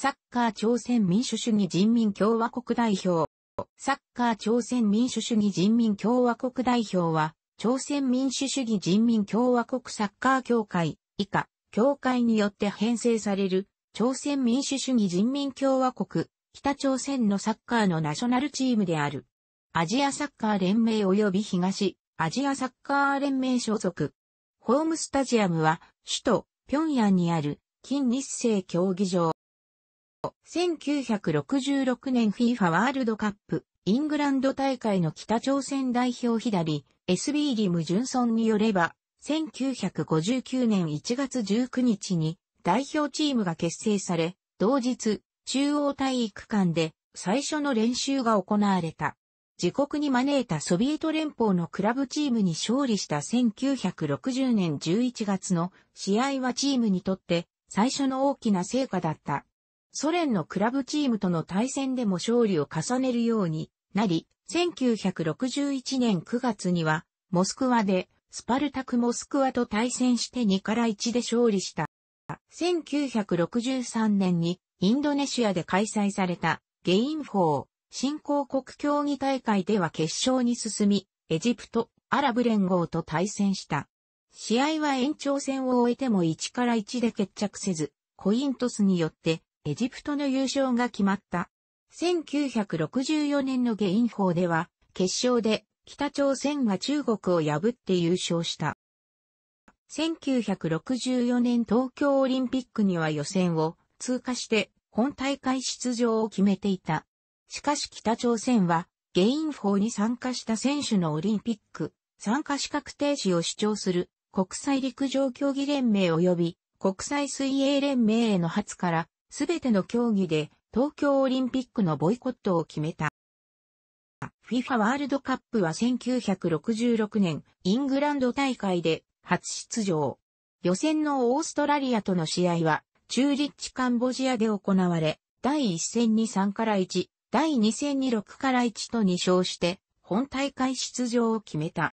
サッカー朝鮮民主主義人民共和国代表。サッカー朝鮮民主主義人民共和国代表は、朝鮮民主主義人民共和国サッカー協会、以下、協会によって編成される、朝鮮民主主義人民共和国、北朝鮮のサッカーのナショナルチームである。アジアサッカー連盟及び東、アジアサッカー連盟所属。ホームスタジアムは、首都、平壌にある、金日成競技場。1966年 FIFA ワールドカップ、イングランド大会の北朝鮮代表左、SB リム・ジュンソンによれば、1959年1月19日に代表チームが結成され、同日、中央体育館で最初の練習が行われた。自国に招いたソビエト連邦のクラブチームに勝利した1960年11月の試合はチームにとって最初の大きな成果だった。ソ連のクラブチームとの対戦でも勝利を重ねるようになり、1961年9月には、モスクワで、スパルタクモスクワと対戦して2から1で勝利した。1963年に、インドネシアで開催された、ゲインフォー、新興国競技大会では決勝に進み、エジプト、アラブ連合と対戦した。試合は延長戦を終えても1から1で決着せず、コイントスによってエジプトの優勝が決まった。1964年のゲイン法では、決勝で北朝鮮が中国を破って優勝した。1964年東京オリンピックには予選を通過して本大会出場を決めていた。しかし北朝鮮は、ゲイン法に参加した選手のオリンピック、参加資格停止を主張する国際陸上競技連盟及び国際水泳連盟への初からすべての競技で東京オリンピックのボイコットを決めた。FIFA ワールドカップは1966年イングランド大会で初出場。予選のオーストラリアとの試合は中立地カンボジアで行われ、第1戦に3から1、第2戦に6から1と2勝して本大会出場を決めた。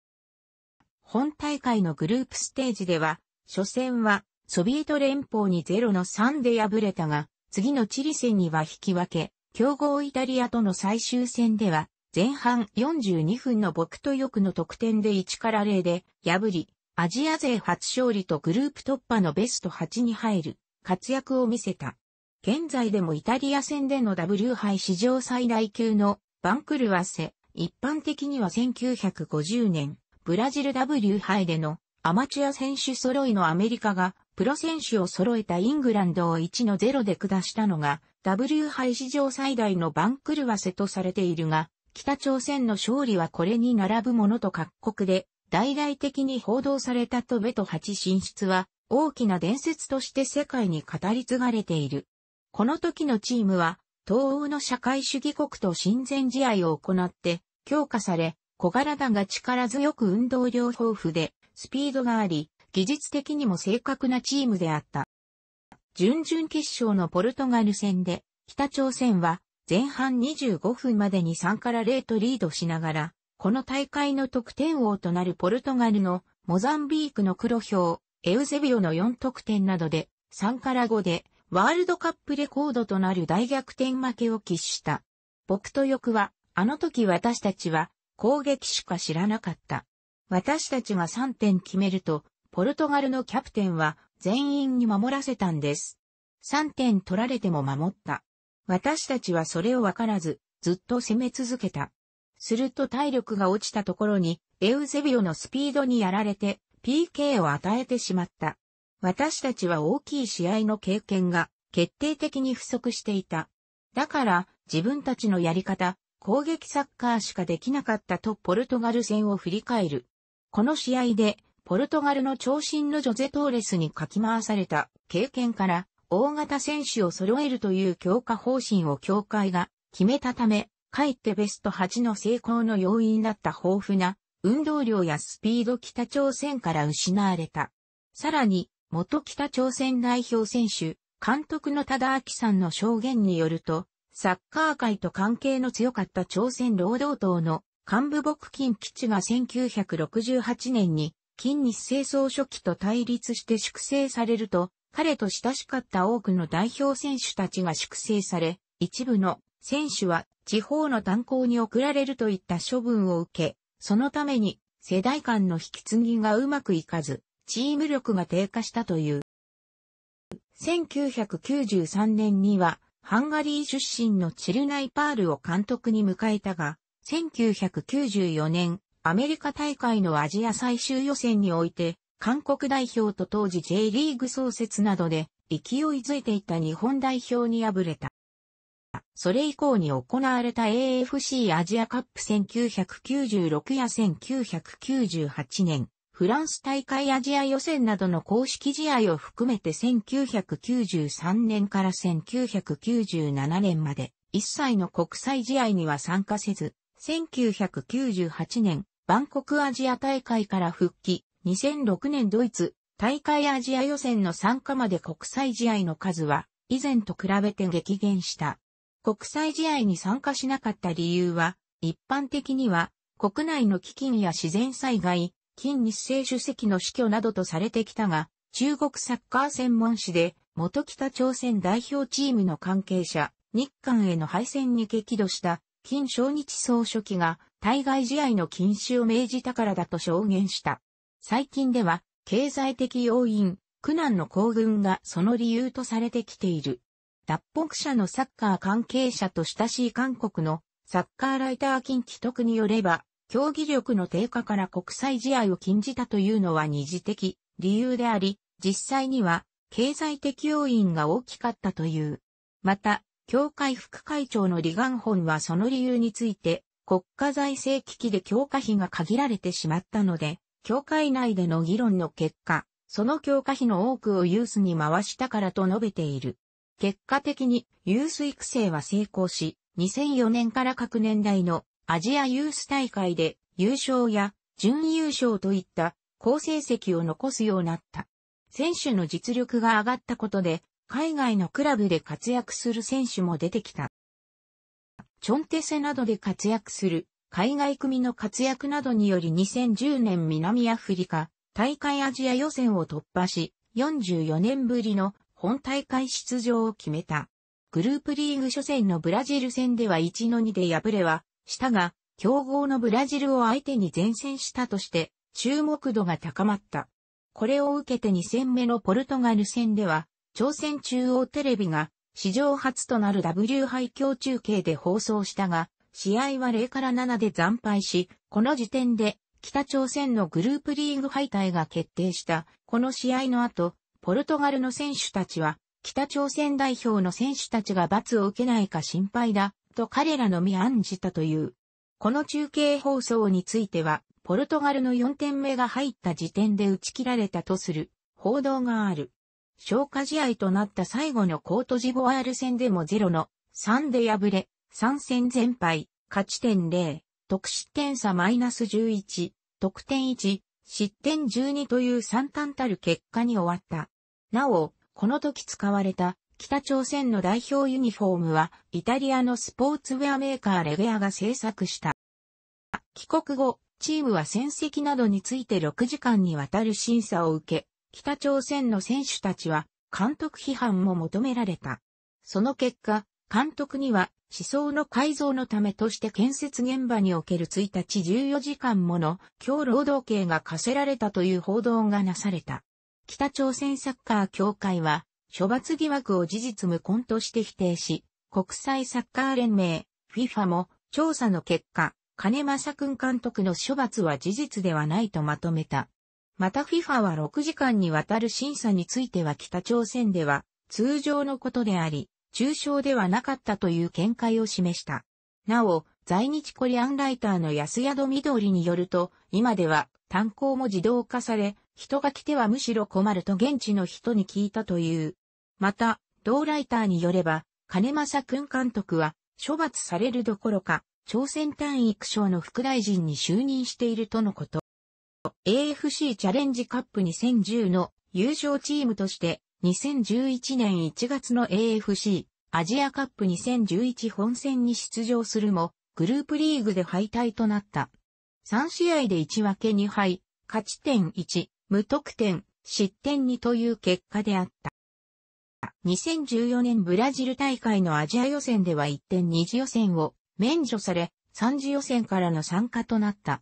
本大会のグループステージでは、初戦はソビエト連邦に0の3で敗れたが、次のチリ戦には引き分け、強豪イタリアとの最終戦では、前半42分の僕とよくの得点で1から0で破り、アジア勢初勝利とグループ突破のベスト8に入る活躍を見せた。現在でもイタリア戦での W 杯史上最大級の番狂わせ、一般的には1950年、ブラジル W 杯でのアマチュア選手揃いのアメリカがプロ選手を揃えたイングランドを1の0で下したのが、W 杯史上最大の番狂わせとされているが、北朝鮮の勝利はこれに並ぶものと各国で、大々的に報道されたとベト8進出は、大きな伝説として世界に語り継がれている。この時のチームは、東欧の社会主義国と親善試合を行って、強化され、小柄だが力強く運動量豊富で、スピードがあり、技術的にも正確なチームであった。準々決勝のポルトガル戦で、北朝鮮は前半25分までに3から0とリードしながら、この大会の得点王となるポルトガルのモザンビークの黒表、エウゼビオの4得点などで3から5でワールドカップレコードとなる大逆転負けを喫した。僕と欲は、あの時私たちは攻撃しか知らなかった。私たちが3点決めるとポルトガルのキャプテンは全員に守らせたんです。3点取られても守った。私たちはそれをわからず、ずっと攻め続けた。すると体力が落ちたところに、エウゼビオのスピードにやられて、PK を与えてしまった。私たちは大きい試合の経験が決定的に不足していた。だから自分たちのやり方、攻撃サッカーしかできなかったとポルトガル戦を振り返る。この試合でポルトガルの長身のジョゼ・トーレスにかき回された経験から、大型選手を揃えるという強化方針を協会が決めたため、かえってベスト8の成功の要因だった豊富な運動量やスピード北朝鮮から失われた。さらに、元北朝鮮代表選手、監督の忠明さんの証言によると、サッカー界と関係の強かった朝鮮労働党の幹部牧金基地が1968年に近日清掃初期と対立して粛清されると、彼と親しかった多くの代表選手たちが粛清され、一部の選手は地方の炭鉱に送られるといった処分を受け、そのために世代間の引き継ぎがうまくいかず、チーム力が低下したという。1993年には、ハンガリー出身のチルナイパールを監督に迎えたが、1994年、アメリカ大会のアジア最終予選において、韓国代表と当時 J リーグ創設などで勢いづいていた日本代表に敗れた。それ以降に行われた AFC アジアカップ1996や1998年、フランス大会アジア予選などの公式試合を含めて1993年から1997年まで一切の国際試合には参加せず、1998年バンコクアジア大会から復帰、2006年ドイツ、大会アジア予選の参加まで国際試合の数は、以前と比べて激減した。国際試合に参加しなかった理由は、一般的には、国内の飢饉や自然災害、金日成主席の死去などとされてきたが、中国サッカー専門誌で、元北朝鮮代表チームの関係者、日韓への敗戦に激怒した、金正日総書記が、対外試合の禁止を命じたからだと証言した。最近では、経済的要因、苦難の行軍がその理由とされてきている。脱北者のサッカー関係者と親しい韓国のサッカーライター近畿特によれば、競技力の低下から国際試合を禁じたというのは二次的理由であり、実際には経済的要因が大きかったという。また、協会副会長のンホ本はその理由について、国家財政危機で強化費が限られてしまったので、協会内での議論の結果、その強化費の多くをユースに回したからと述べている。結果的にユース育成は成功し、2004年から各年代のアジアユース大会で優勝や準優勝といった好成績を残すようになった。選手の実力が上がったことで、海外のクラブで活躍する選手も出てきた。チョンテセなどで活躍する海外組の活躍などにより2010年南アフリカ大会アジア予選を突破し、44年ぶりの本大会出場を決めた。グループリーグ初戦のブラジル戦では1の2で敗れは、したが、強豪のブラジルを相手に前線したとして、注目度が高まった。これを受けて2戦目のポルトガル戦では、朝鮮中央テレビが史上初となる W 廃強中継で放送したが、試合は0から7で惨敗し、この時点で北朝鮮のグループリーグ敗退が決定した。この試合の後、ポルトガルの選手たちは、北朝鮮代表の選手たちが罰を受けないか心配だ、と彼らのみ案じたという。この中継放送については、ポルトガルの4点目が入った時点で打ち切られたとする報道がある。消化試合となった最後のコートジボワール戦でも0の3で敗れ、3戦全敗、勝ち点0、得失点差マイナス11、得点1、失点12という3単たる結果に終わった。なお、この時使われた北朝鮮の代表ユニフォームはイタリアのスポーツウェアメーカーレゲアが制作した。帰国後、チームは戦績などについて6時間にわたる審査を受け、北朝鮮の選手たちは監督批判も求められた。その結果、監督には思想の改造のためとして建設現場における1日14時間もの強労働刑が課せられたという報道がなされた。北朝鮮サッカー協会は処罰疑惑を事実無根として否定し、国際サッカー連盟 FIFA も調査の結果、金正君監督の処罰は事実ではないとまとめた。また FIFA は6時間にわたる審査については北朝鮮では通常のことであり、抽象ではなかったという見解を示した。なお、在日コリアンライターの安宿緑によると、今では炭鉱も自動化され、人が来てはむしろ困ると現地の人に聞いたという。また、同ライターによれば、金正君監督は、処罰されるどころか、朝鮮単位区省の副大臣に就任しているとのこと。AFC チャレンジカップ2010の優勝チームとして2011年1月の AFC アジアカップ2011本戦に出場するもグループリーグで敗退となった。3試合で1分け2敗、勝ち点1、無得点、失点2という結果であった。2014年ブラジル大会のアジア予選では1点2次予選を免除され、3次予選からの参加となった。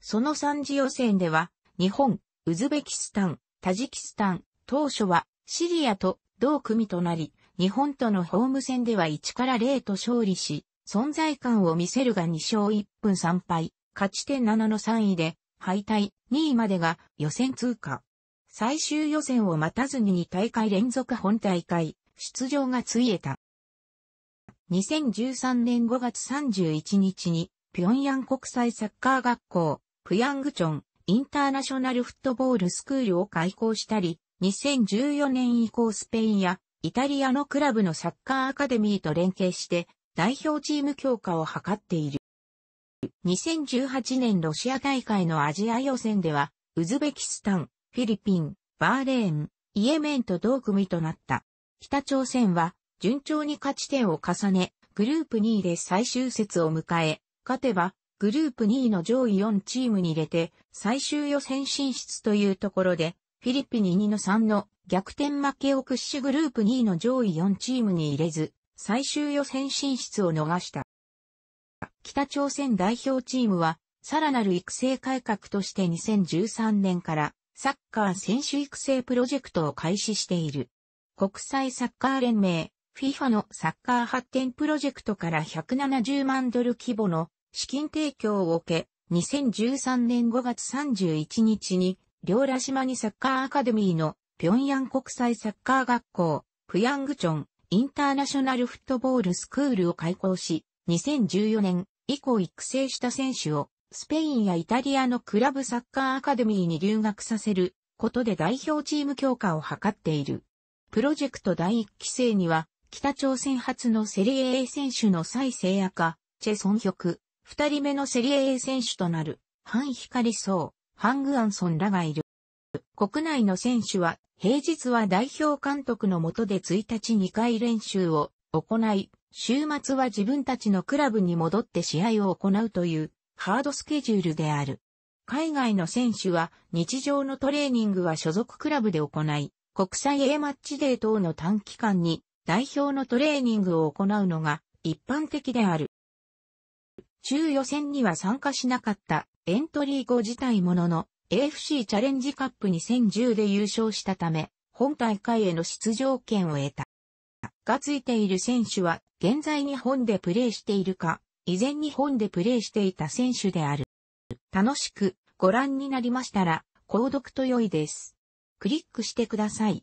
その3次予選では、日本、ウズベキスタン、タジキスタン、当初はシリアと同組となり、日本とのホーム戦では1から0と勝利し、存在感を見せるが2勝1分3敗、勝ち点7の3位で、敗退2位までが予選通過。最終予選を待たずに2大会連続本大会、出場がついえた。2013年5月31日に、平壌国際サッカー学校、プヤングチョン、インターナショナルフットボールスクールを開校したり、2014年以降スペインやイタリアのクラブのサッカーアカデミーと連携して代表チーム強化を図っている。2018年ロシア大会のアジア予選では、ウズベキスタン、フィリピン、バーレーン、イエメンと同組となった。北朝鮮は順調に勝ち点を重ね、グループ2位で最終節を迎え、勝てばグループ2位の上位4チームに入れて、最終予選進出というところで、フィリピン2の3の逆転負けを屈しグループ2位の上位4チームに入れず、最終予選進出を逃した。北朝鮮代表チームは、さらなる育成改革として2013年からサッカー選手育成プロジェクトを開始している。国際サッカー連盟 FIFA のサッカー発展プロジェクトから170万ドル規模の資金提供を受け、2013年5月31日に、両ら島にサッカーアカデミーの平壌国際サッカー学校、プヤングチョンインターナショナルフットボールスクールを開校し、2014年以降育成した選手をスペインやイタリアのクラブサッカーアカデミーに留学させることで代表チーム強化を図っている。プロジェクト第1期生には北朝鮮初のセリエ A 選手の蔡聖也か、チェソンヒョク、二人目のセリエ A 選手となる、ハン・ヒカリソー、ハン・グアンソンらがいる。国内の選手は、平日は代表監督の下で1日2回練習を行い、週末は自分たちのクラブに戻って試合を行うというハードスケジュールである。海外の選手は日常のトレーニングは所属クラブで行い、国際 A マッチデー等の短期間に代表のトレーニングを行うのが一般的である。中予選には参加しなかったエントリー後自体ものの AFC チャレンジカップ2010で優勝したため、本大会への出場権を得た。がついている選手は、現在日本でプレーしているか、以前日本でプレーしていた選手である。楽しくご覧になりましたら、購読と良いです。クリックしてください。